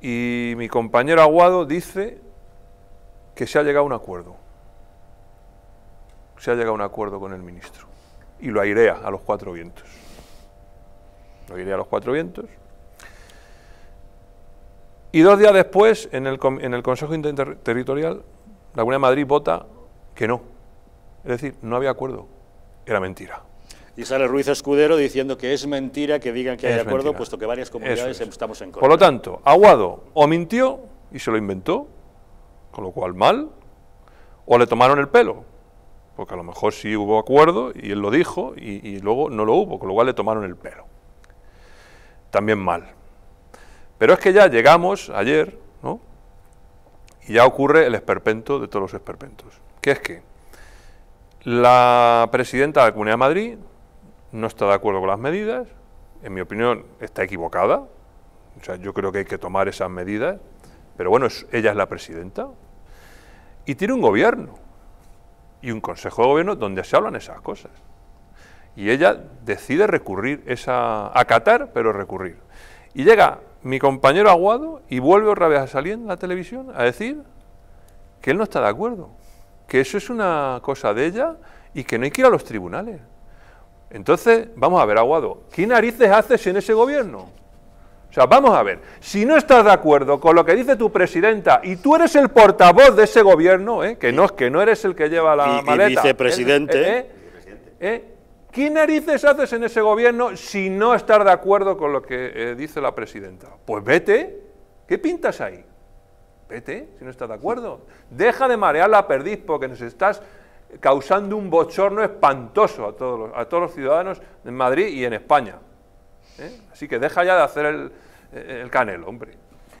y mi compañero Aguado dice que se ha llegado a un acuerdo. Se ha llegado a un acuerdo con el ministro. Y lo airea a los cuatro vientos. Lo airea a los cuatro vientos. Y dos días después, en el, Consejo Interterritorial, la Comunidad de Madrid vota que no. Es decir, no había acuerdo. Era mentira y sale Ruiz Escudero diciendo que es mentira que digan que hay acuerdo, puesto que varias comunidades estamos en contra. Por lo tanto, Aguado o mintió y se lo inventó, con lo cual mal, o le tomaron el pelo, porque a lo mejor sí hubo acuerdo y él lo dijo y, luego no lo hubo, con lo cual le tomaron el pelo. También mal. Pero es que ya llegamos ayer, ¿no? Y ya ocurre el esperpento de todos los esperpentos, que es que la presidenta de la Comunidad de Madrid no está de acuerdo con las medidas, en mi opinión está equivocada, o sea, yo creo que hay que tomar esas medidas, pero bueno, ella es la presidenta, y tiene un gobierno, y un consejo de gobierno donde se hablan esas cosas. Y ella decide recurrir esa, acatar, pero recurrir. Y llega mi compañero Aguado y vuelve otra vez a salir en la televisión a decir que él no está de acuerdo, que eso es una cosa de ella y que no hay que ir a los tribunales. Entonces, vamos a ver, Aguado, ¿qué narices haces en ese gobierno? O sea, vamos a ver, si no estás de acuerdo con lo que dice tu presidenta y tú eres el portavoz de ese gobierno, ¿eh? que, no, que no eres el que lleva la maleta. Y vicepresidente. Eh, eh, eh, ¿eh? ¿Qué narices haces en ese gobierno si no estás de acuerdo con lo que dice la presidenta? Pues vete. ¿Qué pintas ahí? Vete, si no estás de acuerdo. Deja de marear la perdiz porque nos estás causando un bochorno espantoso a todos los, a todos los ciudadanos en Madrid y en España. ¿eh? Así que deja ya de hacer el, el canelo, hombre.